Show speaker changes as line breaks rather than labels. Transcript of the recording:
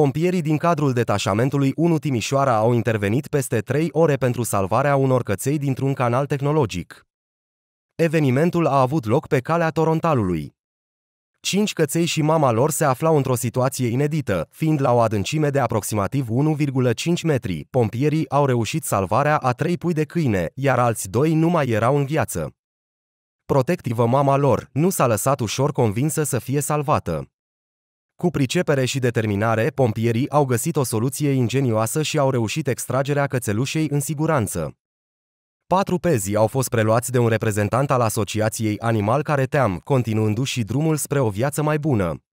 Pompierii din cadrul detașamentului 1 Timișoara au intervenit peste 3 ore pentru salvarea unor căței dintr-un canal tehnologic. Evenimentul a avut loc pe calea Torontalului. Cinci căței și mama lor se aflau într-o situație inedită, fiind la o adâncime de aproximativ 1,5 metri. Pompierii au reușit salvarea a trei pui de câine, iar alți doi nu mai erau în viață. Protectivă mama lor nu s-a lăsat ușor convinsă să fie salvată. Cu pricepere și determinare, pompierii au găsit o soluție ingenioasă și au reușit extragerea cățelușei în siguranță. Patru pezi au fost preluați de un reprezentant al Asociației Animal Care Team, continuându-și drumul spre o viață mai bună.